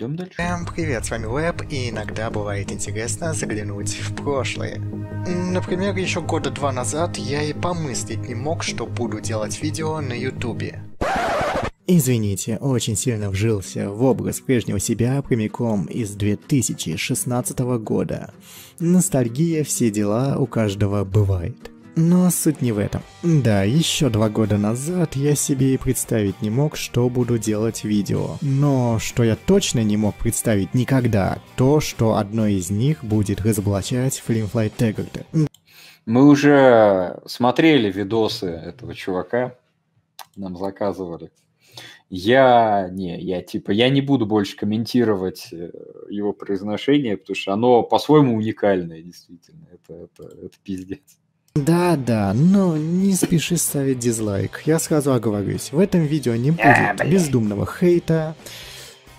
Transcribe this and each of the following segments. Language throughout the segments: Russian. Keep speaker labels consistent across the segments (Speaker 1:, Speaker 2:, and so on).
Speaker 1: Идем дальше. Всем эм, привет, с вами Лэб, и иногда бывает интересно заглянуть в прошлое. Например, еще года два назад я и помыслить не мог, что буду делать видео на ютубе. Извините, очень сильно вжился в образ прежнего себя прямиком из 2016 года. Ностальгия, все дела у каждого бывает. Но суть не в этом. Да, еще два года назад я себе и представить не мог, что буду делать видео. Но что я точно не мог представить никогда, то, что одно из них будет разоблачать Flimflight Теггарда.
Speaker 2: Мы уже смотрели видосы этого чувака, нам заказывали. Я не, я типа, я не буду больше комментировать э, его произношение, потому что оно по-своему уникальное, действительно. Это, это, это пиздец.
Speaker 1: Да-да, но не спеши ставить дизлайк. Я сразу оговорюсь, в этом видео не а, будет а, бездумного хейта,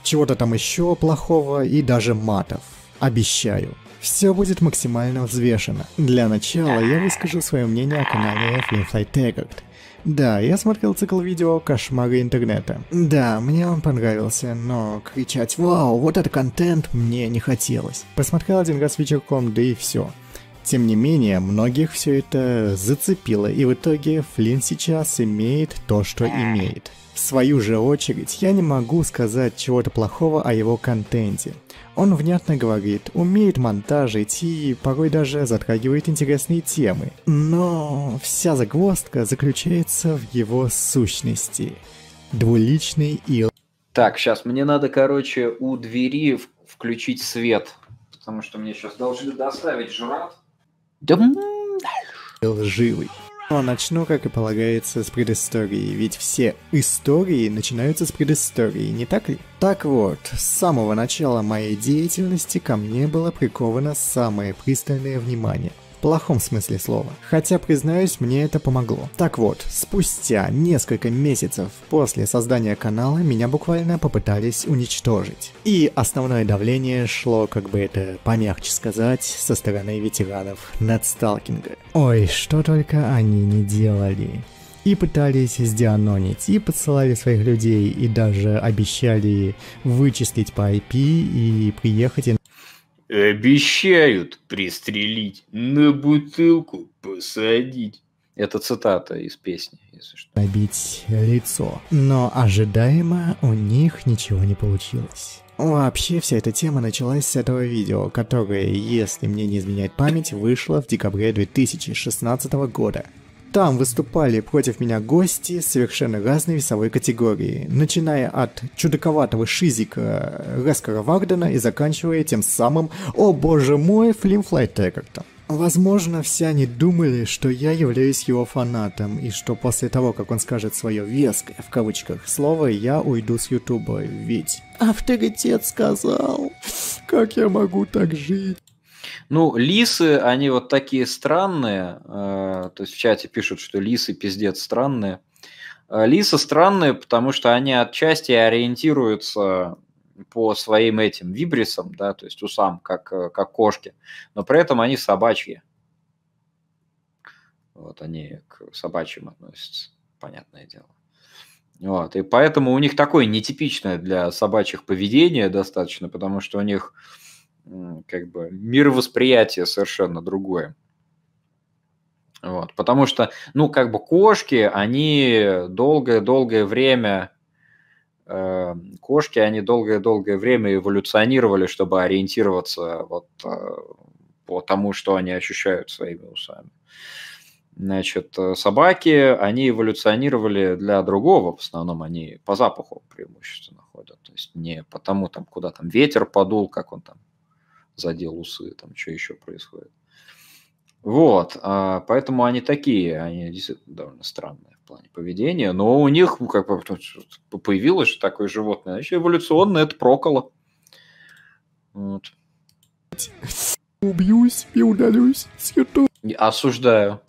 Speaker 1: чего-то там еще плохого и даже матов. Обещаю. Все будет максимально взвешено. Для начала я выскажу свое мнение о канале Flame Tagged. Да, я смотрел цикл видео «Кошмары интернета». Да, мне он понравился, но кричать «Вау, вот этот контент!» мне не хотелось. Посмотрел один раз вечерком, да и все. Тем не менее, многих все это зацепило, и в итоге Флинн сейчас имеет то, что имеет. В свою же очередь, я не могу сказать чего-то плохого о его контенте. Он внятно говорит, умеет монтажить и порой даже затрагивает интересные темы. Но вся загвоздка заключается в его сущности. Двуличный ил.
Speaker 2: Так, сейчас мне надо, короче, у двери включить свет, потому что мне сейчас должны доставить жрат.
Speaker 1: Да лживый. Но ну, а начну, как и полагается, с предыстории, ведь все истории начинаются с предыстории, не так ли? Так вот, с самого начала моей деятельности ко мне было приковано самое пристальное внимание плохом смысле слова. Хотя, признаюсь, мне это помогло. Так вот, спустя несколько месяцев после создания канала меня буквально попытались уничтожить. И основное давление шло, как бы это помягче сказать, со стороны ветеранов надсталкинга. Ой, что только они не делали и пытались сдианонить, и подсылали своих людей, и даже обещали вычислить по IP и приехать и
Speaker 2: Обещают пристрелить, на бутылку посадить. Это цитата из песни,
Speaker 1: если что. Побить лицо. Но ожидаемо у них ничего не получилось. Вообще, вся эта тема началась с этого видео, которое, если мне не изменяет память, вышло в декабре 2016 года. Там выступали против меня гости совершенно разной весовой категории, начиная от чудаковатого шизика Рескара Вагдена и заканчивая тем самым «О боже мой, Флим как-то. Возможно, все они думали, что я являюсь его фанатом, и что после того, как он скажет свое «веское» в кавычках слово, я уйду с Ютуба, ведь авторитет сказал, как я могу так жить?
Speaker 2: Ну, лисы, они вот такие странные. Э, то есть в чате пишут, что лисы пиздец странные. Э, лисы странные, потому что они отчасти ориентируются по своим этим вибрисам, да, то есть усам, как, э, как кошки, но при этом они собачьи. Вот они к собачьим относятся, понятное дело. Вот, и поэтому у них такое нетипичное для собачьих поведение достаточно, потому что у них э, как бы мировосприятие совершенно другое. Вот, потому что, ну, как бы кошки, они долгое-долгое время, э, кошки, они долгое-долгое время эволюционировали, чтобы ориентироваться вот э, по тому, что они ощущают своими усами. Значит, э, собаки, они эволюционировали для другого, в основном они по запаху преимущественно ходят, то есть не потому, там, куда там ветер подул, как он там задел усы, там что еще происходит. Вот, а, поэтому они такие, они действительно довольно странные в плане поведения, но у них ну, как бы появилось такое животное, еще эволюционное это проколо.
Speaker 1: Вот. Убьюсь и удалюсь
Speaker 2: с Осуждаю.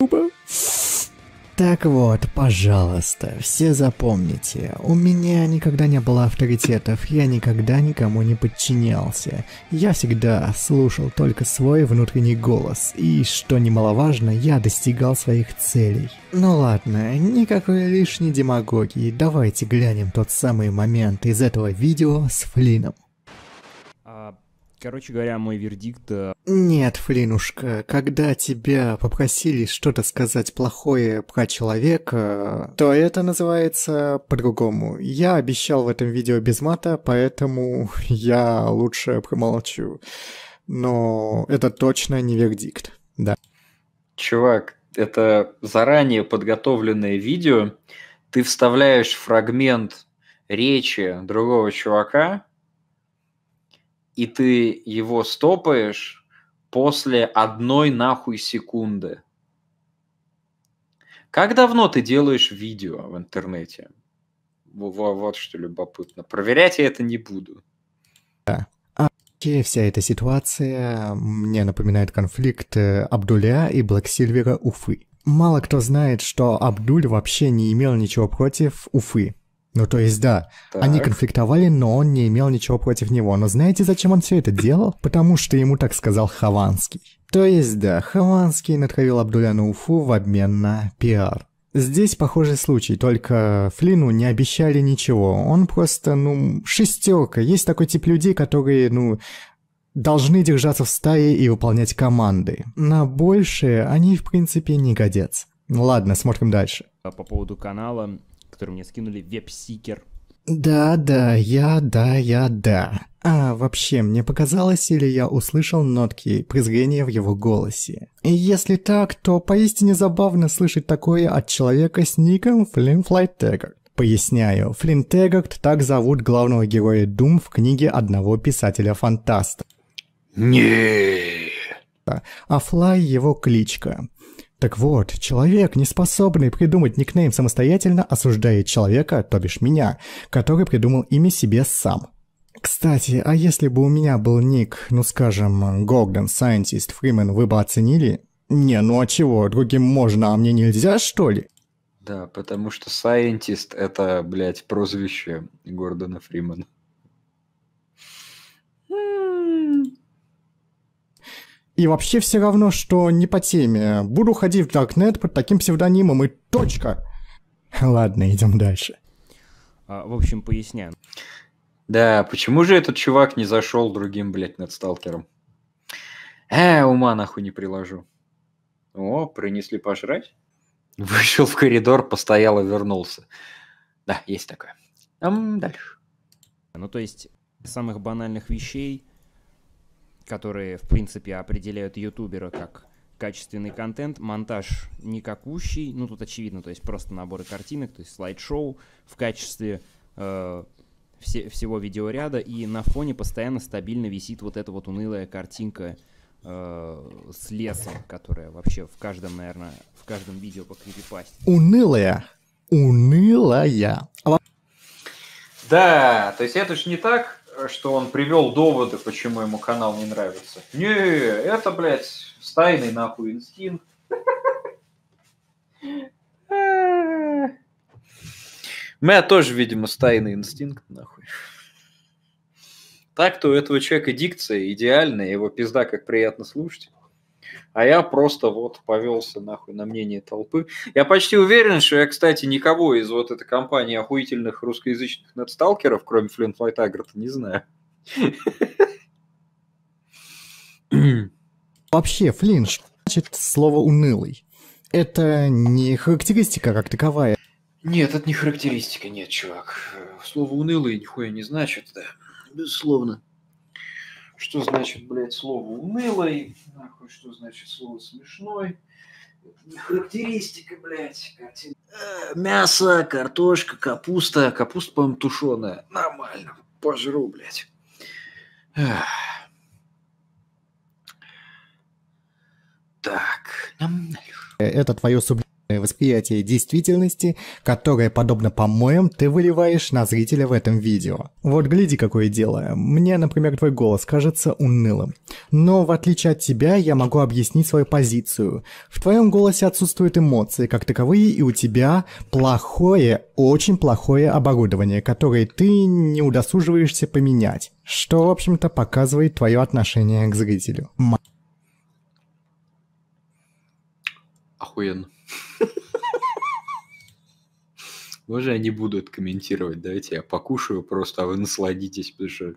Speaker 1: Так вот,
Speaker 2: пожалуйста,
Speaker 1: все запомните, у меня никогда не было авторитетов, я никогда никому не подчинялся. Я всегда слушал только свой внутренний голос, и, что немаловажно, я достигал своих целей. Ну ладно, никакой лишней демагогии, давайте глянем тот самый момент из этого видео с Флином.
Speaker 3: Короче говоря, мой вердикт... Э,
Speaker 1: Нет, Флинушка, когда тебя попросили что-то сказать плохое про человека, то это называется по-другому. Я обещал в этом видео без мата, поэтому я лучше промолчу. Но это точно не вердикт, да.
Speaker 2: Чувак, это заранее подготовленное видео. Ты вставляешь фрагмент речи другого чувака, и ты его стопаешь после одной нахуй секунды. Как давно ты делаешь видео в интернете? Вот что любопытно. Проверять я это не буду.
Speaker 1: Да. А вообще вся эта ситуация мне напоминает конфликт э, Абдуля и Блэксильвера Уфы. Мало кто знает, что Абдуль вообще не имел ничего против Уфы. Ну, то есть, да, так. они конфликтовали, но он не имел ничего против него. Но знаете, зачем он все это делал? Потому что ему так сказал Хованский. То есть, да, Хованский натравил Абдуля на Уфу в обмен на пиар. Здесь похожий случай, только Флину не обещали ничего. Он просто, ну, шестерка. Есть такой тип людей, которые, ну, должны держаться в стае и выполнять команды. На большее они, в принципе, не годятся. Ладно, смотрим дальше.
Speaker 3: А по поводу канала, который мне скинули, веб-сикер.
Speaker 1: Да, да, я, да, я, да. А, вообще, мне показалось, или я услышал нотки презрения в его голосе. И если так, то поистине забавно слышать такое от человека с ником Флинфлайтеггард. Поясняю, Флинтегард так зовут главного героя Дум в книге одного писателя-фантаста.
Speaker 2: Не.
Speaker 1: А Флай его кличка. Так вот, человек, не способный придумать никнейм самостоятельно, осуждает человека, то бишь меня, который придумал имя себе сам. Кстати, а если бы у меня был ник, ну скажем, Гордон, Сайентист, Фримен, вы бы оценили? Не, ну а чего, другим можно, а мне нельзя, что ли?
Speaker 2: Да, потому что Сайентист — это, блядь, прозвище Гордона Фримена.
Speaker 1: И вообще все равно, что не по теме. Буду ходить в Darknet под таким псевдонимом и точка. Ладно,
Speaker 3: идем дальше. А, в общем, поясняем.
Speaker 2: Да, почему же этот чувак не зашел другим, блядь, над сталкером? Э, ума нахуй не приложу. О, принесли пожрать? Вышел в коридор, постоял и вернулся. Да, есть такое.
Speaker 3: Там дальше. Ну, то есть, самых банальных вещей – которые, в принципе, определяют ютубера как качественный контент, монтаж никакущий, ну тут очевидно, то есть просто наборы картинок, то есть слайд-шоу в качестве э, все, всего видеоряда, и на фоне постоянно стабильно висит вот эта вот унылая картинка э, с лесом, которая вообще в каждом, наверное, в каждом видео по крипипасте.
Speaker 1: Унылая! Унылая!
Speaker 2: Да, то есть это же не так, что он привел доводы, почему ему канал не нравится. Не, это, блядь, стайный нахуй инстинкт. У тоже, видимо, стайный инстинкт, нахуй. Так-то у этого человека дикция идеальная, его пизда как приятно слушать. А я просто вот повелся нахуй на мнение толпы. Я почти уверен, что я, кстати, никого из вот этой компании охуительных русскоязычных нетсталкеров, кроме Флинт Лайтаграта, не знаю.
Speaker 1: Вообще, Флинн, значит слово «унылый»? Это не характеристика как таковая. Нет, это не характеристика,
Speaker 2: нет, чувак. Слово «унылый» нихуя не значит, да. Безусловно что значит, блядь, слово унылой, нахуй, что значит слово смешной. Это не характеристика, блядь, картина. Э, мясо, картошка, капуста. Капуста, по-моему, тушеная. Нормально, пожру, блядь. Так.
Speaker 1: Э, это твое субъект абсолютное э, восприятие действительности, которое, подобно помоям, ты выливаешь на зрителя в этом видео. Вот гляди, какое дело. Мне, например, твой голос кажется унылым. Но в отличие от тебя, я могу объяснить свою позицию. В твоем голосе отсутствуют эмоции как таковые, и у тебя плохое, очень плохое оборудование, которое ты не удосуживаешься поменять. Что, в общем-то, показывает твое отношение к зрителю.
Speaker 2: Охуенно. Можно они будут комментировать? Давайте я покушаю просто, а вы насладитесь, потому что,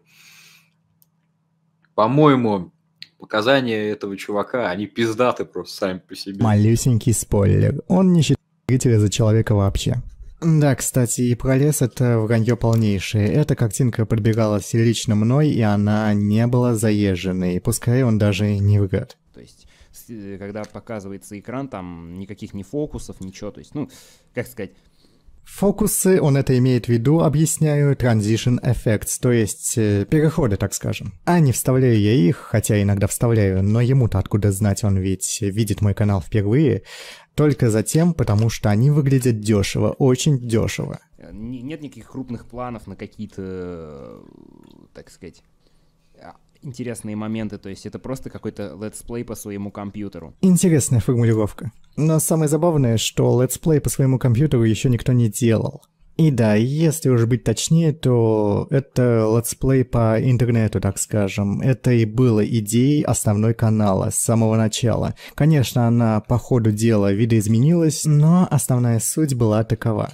Speaker 2: по-моему, показания этого чувака, они пиздаты просто сами по себе.
Speaker 1: Малюсенький спойлер. Он не считает зрителя за человека вообще. Да, кстати, и про лес это вранье полнейшее. Эта картинка подбиралась лично мной, и она не была заезженной. Пускай он даже не выгод. То есть,
Speaker 3: э, когда показывается экран, там никаких ни фокусов, ничего. То есть, ну, как сказать,
Speaker 1: Фокусы, он это имеет в виду, объясняю, transition effects, то есть э, переходы, так скажем. А не вставляю я их, хотя иногда вставляю, но ему-то откуда знать, он ведь видит мой канал впервые, только затем, потому что они выглядят дешево, очень дешево.
Speaker 3: Э, нет никаких крупных планов на какие-то, э, так сказать, интересные моменты, то есть это просто какой-то летсплей по своему компьютеру.
Speaker 1: Интересная формулировка. Но самое забавное, что летсплей по своему компьютеру еще никто не делал. И да, если уж быть точнее, то это летсплей по интернету, так скажем. Это и было идеей основной канала с самого начала. Конечно, она по ходу дела видоизменилась, но основная суть была такова.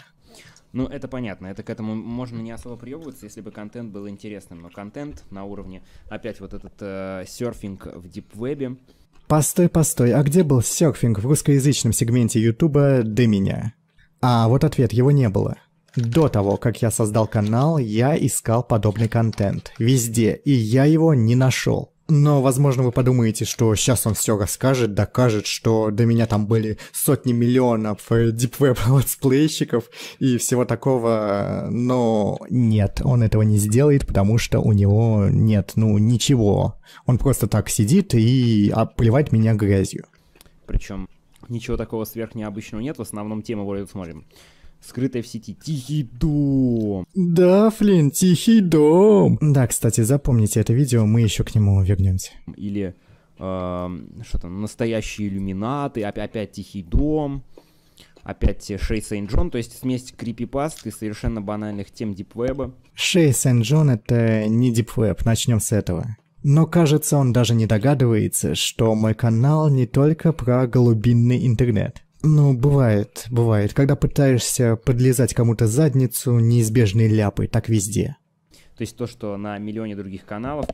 Speaker 3: Ну, это понятно, это к этому можно не особо приебываться, если бы контент был интересным, но контент на уровне, опять вот этот э, серфинг в дипвебе.
Speaker 1: Постой, постой, а где был серфинг в русскоязычном сегменте Ютуба до меня? А вот ответ, его не было. До того, как я создал канал, я искал подобный контент. Везде, и я его не нашел. Но, возможно, вы подумаете, что сейчас он все расскажет, докажет, что до меня там были сотни миллионов э, дипвеб летсплейщиков и всего такого, э, но нет, он этого не сделает, потому что у него нет, ну, ничего. Он просто так сидит и обливает а, меня грязью.
Speaker 3: Причем ничего такого сверхнеобычного нет, в основном тема более смотрим скрытая в сети. Тихий
Speaker 1: дом. Да, Флинн, тихий дом. Да, кстати, запомните это видео, мы еще к нему вернемся.
Speaker 3: Или э, что то настоящие иллюминаты, опять, опять тихий дом. Опять Шей Сейн Джон, то есть смесь крипипаст и совершенно банальных тем дипвеба.
Speaker 1: Шей Сейн Джон это не дипвеб, начнем с этого. Но кажется, он даже не догадывается, что мой канал не только про глубинный интернет. Ну, бывает, бывает. Когда пытаешься подлезать кому-то задницу, неизбежные ляпы, так везде.
Speaker 3: То есть то, что на миллионе других каналов...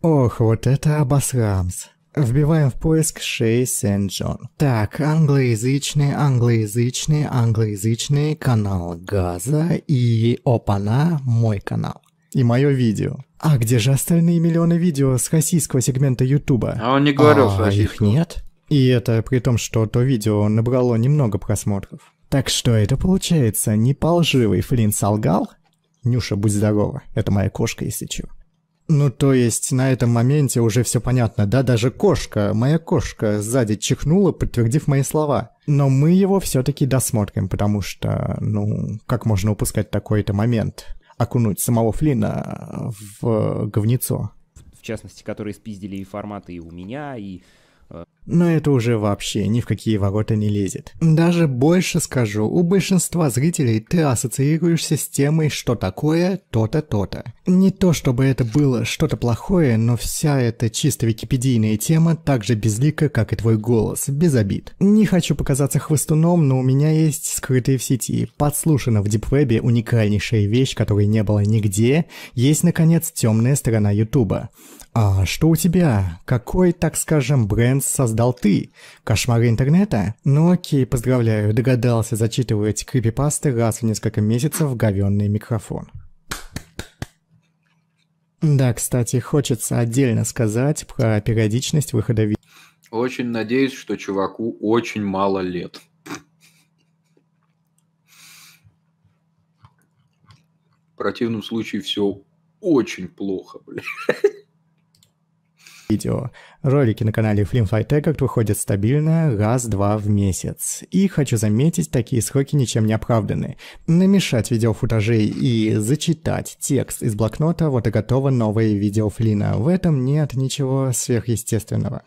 Speaker 1: Ох, вот это обосрамс. Вбиваем в поиск Шей сент джон Так, англоязычный, англоязычный, англоязычный канал Газа и опана, мой канал. И мое видео. А где же остальные миллионы видео с российского сегмента Ютуба? А он не говорил а, с их нет? И это при том, что то видео набрало немного просмотров. Так что это получается, не полживый Флинн солгал? Нюша, будь здорова, это моя кошка, если чё. Ну, то есть, на этом моменте уже все понятно, да, даже кошка, моя кошка сзади чихнула, подтвердив мои слова. Но мы его все-таки досмотрим, потому что, ну, как можно упускать такой-то момент? Окунуть самого Флина а, в говнецо.
Speaker 3: В частности, которые спиздили и форматы и у меня, и
Speaker 1: но это уже вообще ни в
Speaker 3: какие ворота
Speaker 1: не лезет. Даже больше скажу, у большинства зрителей ты ассоциируешься с темой «что такое то-то, то-то». Не то чтобы это было что-то плохое, но вся эта чисто википедийная тема так же безлика, как и твой голос, без обид. Не хочу показаться хвостуном, но у меня есть скрытые в сети. Подслушано в дипвебе уникальнейшая вещь, которой не было нигде, есть, наконец, темная сторона Ютуба. А что у тебя? Какой, так скажем, бренд создал ты? Кошмары интернета? Ну окей, поздравляю, догадался зачитывать крипипасты раз в несколько месяцев в говенный микрофон. Да, кстати, хочется отдельно сказать про периодичность выхода видео.
Speaker 2: Очень надеюсь, что чуваку очень мало лет. В противном случае все очень плохо, блядь
Speaker 1: видео. Ролики на канале Flim Flytech выходят стабильно раз-два в месяц. И хочу заметить, такие сроки ничем не оправданы. Намешать видеофутажей и зачитать текст из блокнота вот и готово новое видео Флина. В этом нет ничего сверхъестественного.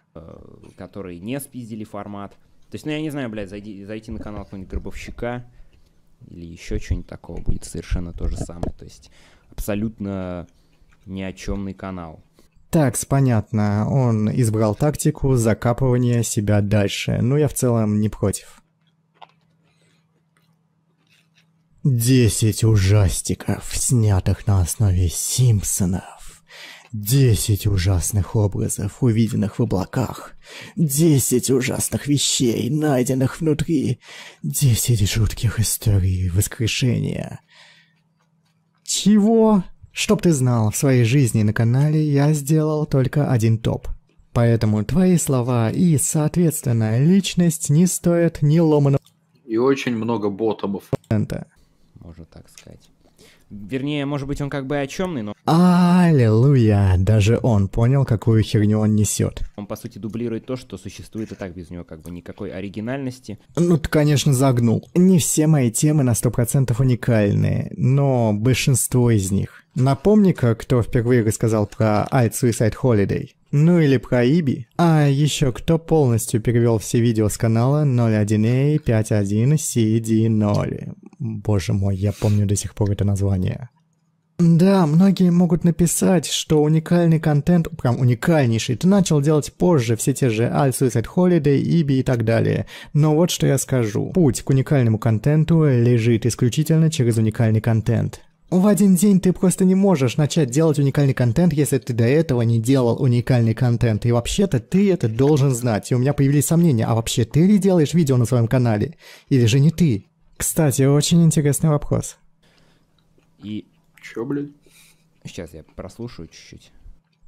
Speaker 3: Которые не спиздили формат. То есть, ну я не знаю, блядь, зайди, зайти на канал какого-нибудь Гробовщика или еще что-нибудь такого будет совершенно то же самое. То есть абсолютно ни о чемный канал.
Speaker 1: Так, понятно. Он избрал тактику закапывания себя дальше. Но я в целом не против. Десять ужастиков, снятых на основе Симпсонов. Десять ужасных образов, увиденных в облаках. Десять ужасных вещей, найденных внутри. Десять жутких историй воскрешения. Чего? Чтоб ты знал, в своей жизни на канале я сделал только один топ. Поэтому твои слова и, соответственно, личность не стоят ни ломаного...
Speaker 2: И очень много ботомов.
Speaker 1: Можно
Speaker 3: так сказать. Вернее, может быть, он как бы о но...
Speaker 1: Аллилуйя! Даже он понял, какую херню он несет.
Speaker 3: Он, по сути, дублирует то, что существует и так без него, как бы никакой оригинальности.
Speaker 1: Ну, ты, конечно, загнул. Не все мои темы на 100% уникальные, но большинство из них. Напомни-ка, кто впервые рассказал про Alt Suicide Holiday. Ну или про Иби. А еще кто полностью перевел все видео с канала 01A51CD0. Боже мой, я помню до сих пор это название. Да, многие могут написать, что уникальный контент, прям уникальнейший, ты начал делать позже все те же Alt Suicide Holiday, Иби и так далее. Но вот что я скажу. Путь к уникальному контенту лежит исключительно через уникальный контент. В один день ты просто не можешь начать делать уникальный контент, если ты до этого не делал уникальный контент. И вообще-то ты это должен знать. И у меня появились сомнения, а вообще ты ли делаешь видео на своем канале? Или же не ты? Кстати, очень интересный вопрос.
Speaker 3: И... Чё, блядь? Сейчас я прослушаю чуть-чуть.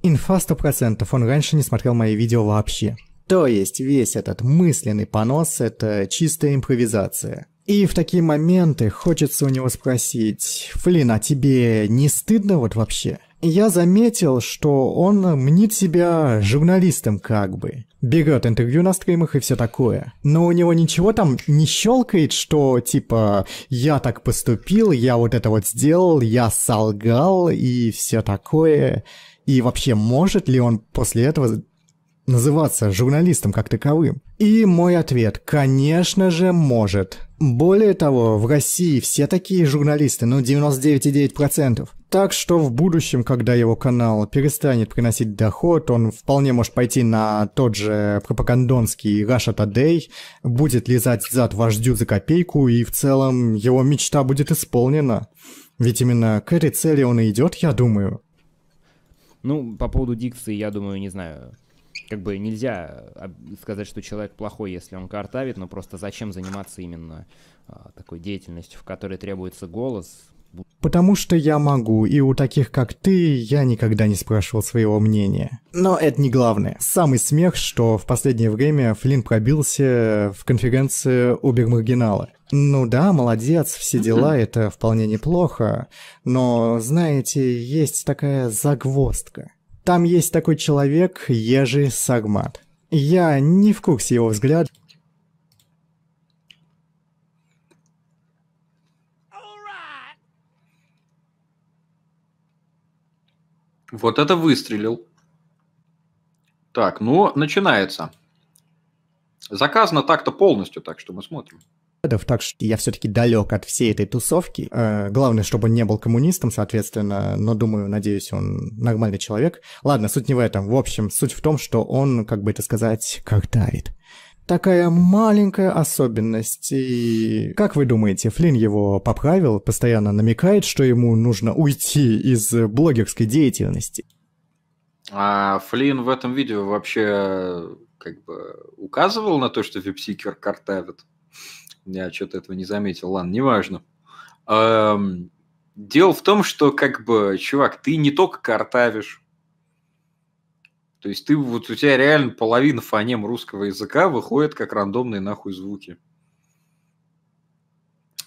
Speaker 1: Инфа 100%. Он раньше не смотрел мои видео вообще.
Speaker 3: То есть весь этот
Speaker 1: мысленный понос — это чистая импровизация. И в такие моменты хочется у него спросить, «Флин, а тебе не стыдно вот вообще?» Я заметил, что он мнит себя журналистом как бы. Берет интервью на стримах и все такое. Но у него ничего там не щелкает, что типа «я так поступил, я вот это вот сделал, я солгал» и все такое. И вообще, может ли он после этого называться журналистом как таковым? И мой ответ, конечно же, может. Более того, в России все такие журналисты, ну 99,9%. Так что в будущем, когда его канал перестанет приносить доход, он вполне может пойти на тот же пропагандонский Russia Today, будет лизать зад вождю за копейку, и в целом его мечта будет исполнена. Ведь именно к этой цели он и идет, я думаю.
Speaker 3: Ну, по поводу дикции, я думаю, не знаю как бы нельзя э, сказать, что человек плохой, если он картавит, но просто зачем заниматься именно а, такой деятельностью, в которой требуется голос?
Speaker 1: Потому что я могу, и у таких, как ты, я никогда не спрашивал своего мнения. Но это не главное. Самый смех, что в последнее время Флинн пробился в конференции Убермаргинала. Ну да, молодец, все дела, это вполне неплохо. Но, знаете, есть такая загвоздка – там есть такой человек Ежи Сагмат. Я не в курсе его взгляд.
Speaker 2: Вот это выстрелил. Так, ну, начинается. Заказано так-то полностью, так что мы смотрим
Speaker 1: так что я все-таки далек от всей этой тусовки. Э, главное, чтобы он не был коммунистом, соответственно, но думаю, надеюсь, он нормальный человек. Ладно, суть не в этом. В общем, суть в том, что он, как бы это сказать, как давит. Такая маленькая особенность. И как вы думаете, Флин его поправил, постоянно намекает, что ему нужно уйти из блогерской деятельности?
Speaker 2: А Флин в этом видео вообще э, как бы указывал на то, что веб-сикер картавит? Я что-то этого не заметил. Ладно, неважно. Эм, дело в том, что, как бы, чувак, ты не только картавишь, то есть ты вот у тебя реально половина фонем русского языка выходит как рандомные нахуй звуки.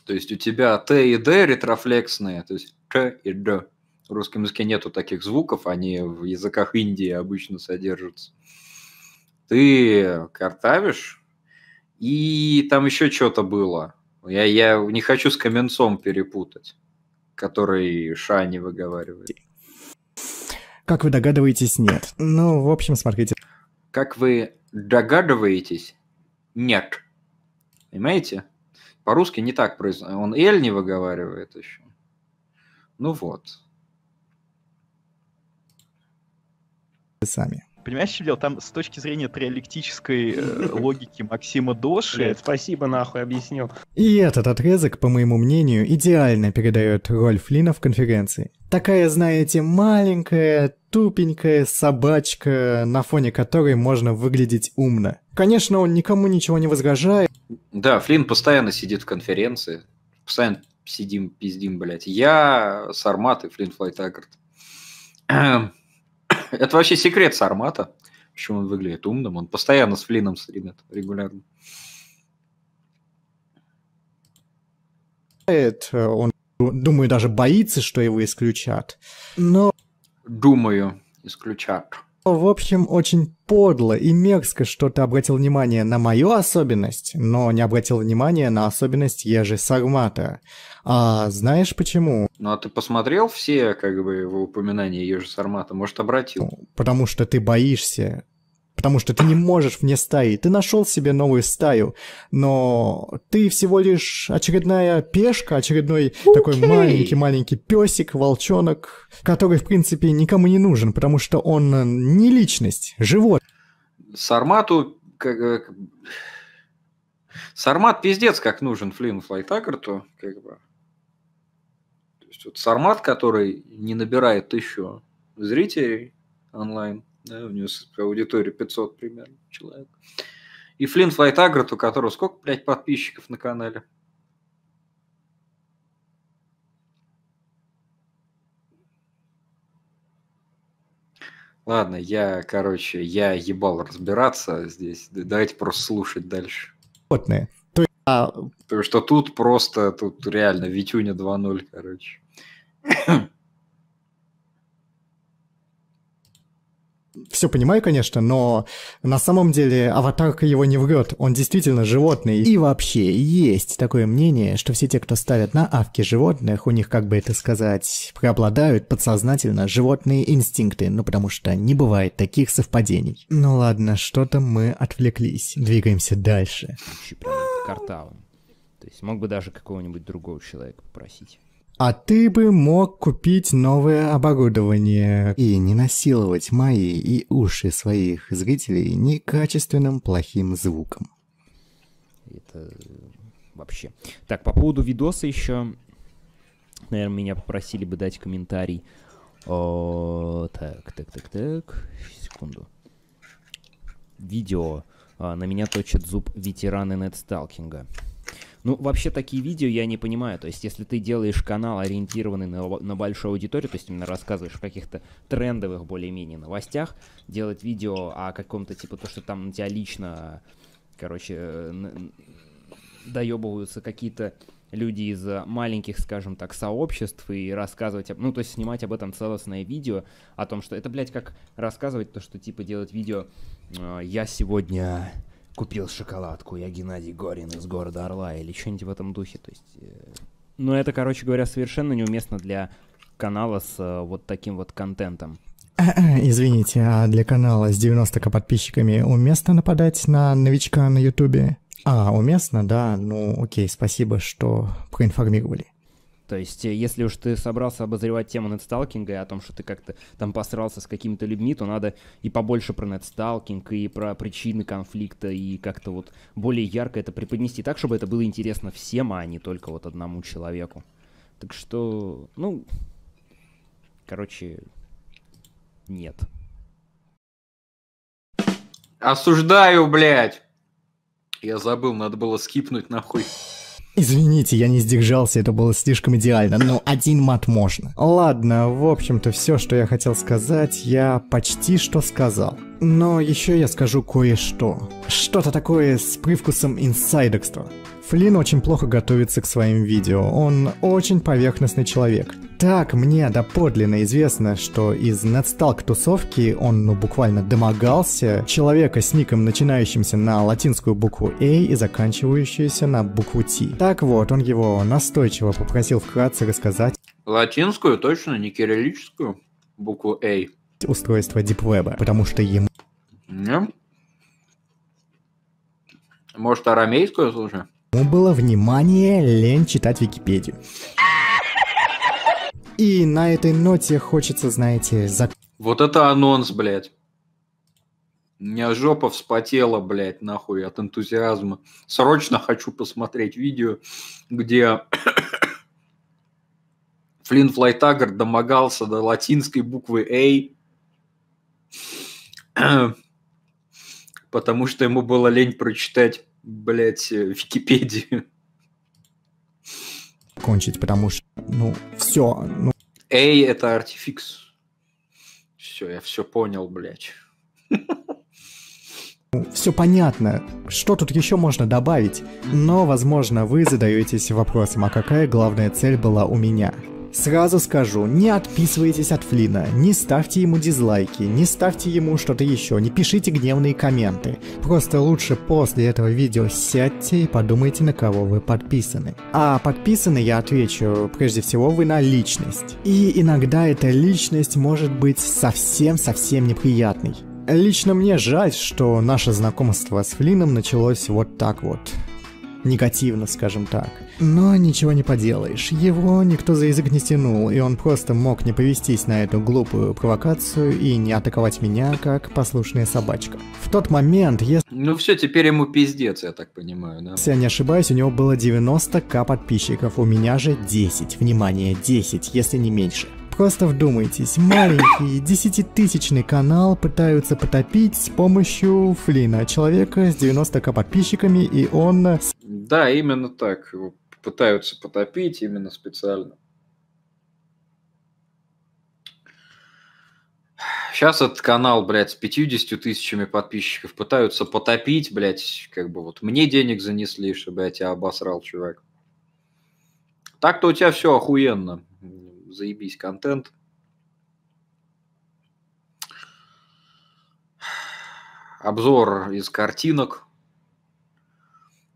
Speaker 2: То есть у тебя Т и Д ретрофлексные, то есть Т и Д. В русском языке нету таких звуков, они в языках Индии обычно содержатся. Ты картавишь, и там еще что-то было. Я, я не хочу с Каменцом перепутать, который Шани выговаривает.
Speaker 1: Как вы догадываетесь, нет. Ну, в общем, смотрите.
Speaker 2: Как вы догадываетесь, нет. Понимаете? По-русски не так произносит. Он «эль» не выговаривает еще. Ну вот. Вы Сами. Понимаешь, что дело? Там с точки зрения триолектической э, логики Максима
Speaker 3: Доши... Блядь, спасибо, нахуй, объяснил.
Speaker 1: И этот отрезок, по моему мнению, идеально передает роль Флина в конференции. Такая, знаете, маленькая, тупенькая собачка, на фоне которой можно выглядеть умно. Конечно, он никому ничего не возражает.
Speaker 2: Да, Флин постоянно сидит в конференции, постоянно сидим, пиздим, блядь. Я Сармат и Флинн Флайтагард. Это вообще секрет Сармата, почему он выглядит умным. Он постоянно с Флином стримит регулярно.
Speaker 1: Э, он, думаю, даже боится, что его исключат. Но...
Speaker 2: Думаю, исключат.
Speaker 1: В общем, очень подло и мерзко, что ты обратил внимание на мою особенность, но не обратил внимания на особенность Ежи Сармата. А знаешь почему?
Speaker 2: Ну а ты посмотрел все, как бы, его упоминания Ежи Сармата? Может, обратил? Ну,
Speaker 1: потому что ты боишься потому что ты не можешь вне стаи. Ты нашел себе новую стаю, но ты всего лишь очередная пешка, очередной okay. такой маленький-маленький песик, волчонок, который, в принципе, никому не нужен, потому что он э, не личность, живот.
Speaker 2: Сармату... Как... Э, Сармат пиздец как нужен Флину Флайтагарту, как бы. То есть вот Сармат, который не набирает еще зрителей онлайн, да, у него аудитория 500 примерно человек. И Флинт Лайт Агрот, у которого сколько, блядь, подписчиков на канале? Ладно, я, короче, я ебал разбираться здесь. Давайте просто слушать дальше.
Speaker 1: Потные. То есть...
Speaker 2: А, Потому что тут просто, тут реально Витюня 2.0, короче.
Speaker 1: все понимаю, конечно, но на самом деле аватарка его не врет, он действительно животный. И вообще есть такое мнение, что все те, кто ставят на авки животных, у них, как бы это сказать, преобладают подсознательно животные инстинкты, ну потому что не бывает таких совпадений. Ну ладно, что-то мы отвлеклись, двигаемся дальше.
Speaker 3: Прям То есть мог бы даже какого-нибудь другого человека попросить.
Speaker 1: А ты бы мог купить новое оборудование и не насиловать мои и уши своих зрителей некачественным плохим звуком.
Speaker 3: Это э, вообще. Так, по поводу видоса еще, наверное, меня попросили бы дать комментарий. О, так, так, так, так, секунду. Видео. А, на меня точит зуб ветераны нетсталкинга. сталкинга ну, вообще такие видео я не понимаю. То есть, если ты делаешь канал, ориентированный на, на большую аудиторию, то есть именно рассказываешь о каких-то трендовых более-менее новостях, делать видео о каком-то, типа, то, что там на тебя лично, короче, э, доебываются какие-то люди из маленьких, скажем так, сообществ и рассказывать, ну, то есть снимать об этом целостное видео, о том, что это, блядь, как рассказывать то, что, типа, делать видео «А, «Я сегодня купил шоколадку, я Геннадий Горин из города Орла или что-нибудь в этом духе. То есть, э... Но ну, это, короче говоря, совершенно неуместно для канала с э, вот таким вот контентом. Извините,
Speaker 1: а для канала с 90к подписчиками уместно нападать на новичка на Ютубе? А, уместно, да. Ну, окей, спасибо, что проинформировали.
Speaker 3: То есть, э, если уж ты собрался обозревать тему нетсталкинга и о том, что ты как-то там посрался с какими-то людьми, то надо и побольше про нетсталкинг, и про причины конфликта, и как-то вот более ярко это преподнести так, чтобы это было интересно всем, а не только вот одному человеку. Так что, ну, короче, нет.
Speaker 2: Осуждаю, блядь! Я забыл, надо было скипнуть нахуй.
Speaker 1: Извините, я не сдержался, это было слишком идеально, но один мат можно. Ладно, в общем-то все, что я хотел сказать, я почти что сказал. Но еще я скажу кое-что. Что-то такое с привкусом инсайдерства. Флин очень плохо готовится к своим видео, он очень поверхностный человек. Так, мне доподлинно известно, что из надсталк тусовки он ну буквально домогался человека с ником, начинающимся на латинскую букву A и заканчивающуюся на букву T. Так вот, он его настойчиво попросил вкратце рассказать.
Speaker 2: Латинскую, точно, не кириллическую букву A.
Speaker 1: Устройство дипвеба, потому что ему...
Speaker 2: Не? Может, арамейскую, слушай?
Speaker 1: Ему было, внимание, лень читать Википедию. И на этой ноте хочется, знаете, зак...
Speaker 2: Вот это анонс, блядь. У меня жопа вспотела, блядь, нахуй, от энтузиазма. Срочно хочу посмотреть видео, где Флинн Флайтагер домогался до латинской буквы «А», потому что ему было лень прочитать блядь, э, Википедию.
Speaker 1: Кончить, потому что, ну, все. Ну...
Speaker 2: A это артификс. Все, я все понял, блядь.
Speaker 1: Все понятно. Что тут еще можно добавить? Но, возможно, вы задаетесь вопросом, а какая главная цель была у меня? Сразу скажу, не отписывайтесь от Флина, не ставьте ему дизлайки, не ставьте ему что-то еще, не пишите гневные комменты. Просто лучше после этого видео сядьте и подумайте, на кого вы подписаны. А подписаны, я отвечу, прежде всего вы на личность. И иногда эта личность может быть совсем-совсем неприятной. Лично мне жаль, что наше знакомство с Флином началось вот так вот. Негативно, скажем так. Но ничего не поделаешь, его никто за язык не стянул, и он просто мог не повестись на эту глупую провокацию и не атаковать меня, как послушная собачка. В тот момент, если...
Speaker 2: Ну все, теперь ему пиздец, я так понимаю, да? Если я не
Speaker 1: ошибаюсь, у него было 90к подписчиков, у меня же 10, внимание, 10, если не меньше. Просто вдумайтесь, маленький десятитысячный канал пытаются потопить с помощью Флина, человека с 90к подписчиками, и
Speaker 2: он... Да, именно так пытаются потопить именно специально. Сейчас этот канал, блядь, с 50 тысячами подписчиков пытаются потопить, блядь, как бы вот мне денег занесли, чтобы я тебя обосрал, чувак. Так-то у тебя все охуенно. Заебись, контент. Обзор из картинок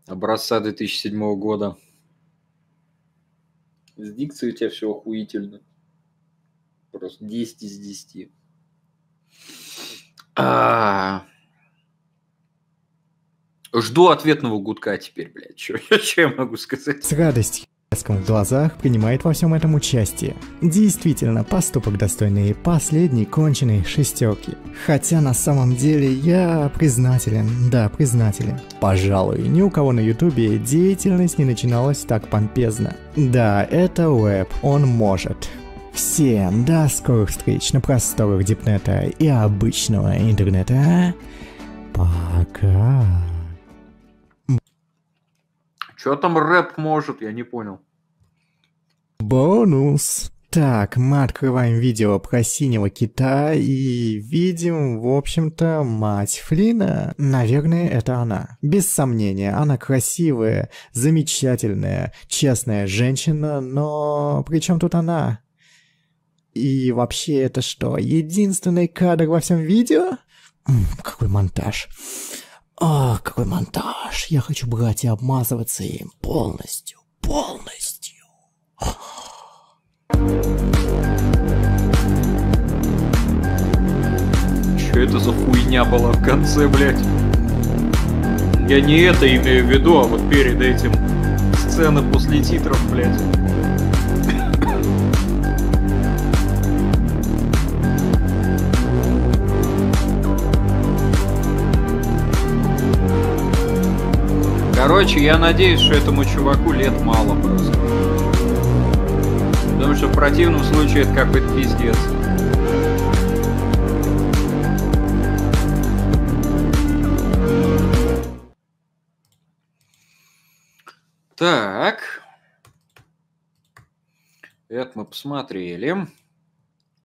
Speaker 2: образца 2007 года. С дикцией у тебя все охуительно. Просто 10 из 10. А Жду ответного гудка теперь, блядь. Что я могу сказать?
Speaker 1: С радостью блеском в глазах принимает во всем этом участие. Действительно, поступок достойный и последний конченый шестерки. Хотя на самом деле я признателен, да, признателен. Пожалуй, ни у кого на ютубе деятельность не начиналась так помпезно. Да, это веб, он может. Всем до скорых встреч на просторах Дипнета и обычного интернета. Пока.
Speaker 2: Что там рэп может, я не понял.
Speaker 1: Бонус. Так, мы открываем видео про синего кита и видим, в общем-то, мать Флина. Наверное, это она. Без сомнения, она красивая, замечательная, честная женщина, но при чем тут она? И вообще это что, единственный кадр во всем видео? М -м, какой монтаж. Ах, какой монтаж. Я хочу брать и обмазываться им полностью,
Speaker 3: полностью.
Speaker 2: это за хуйня была в конце, блядь? Я не это имею в виду, а вот перед этим. Сцена после титров, блядь. Короче, я надеюсь, что этому чуваку лет мало просто. Потому что в противном случае это какой-то пиздец. Так. Это мы посмотрели.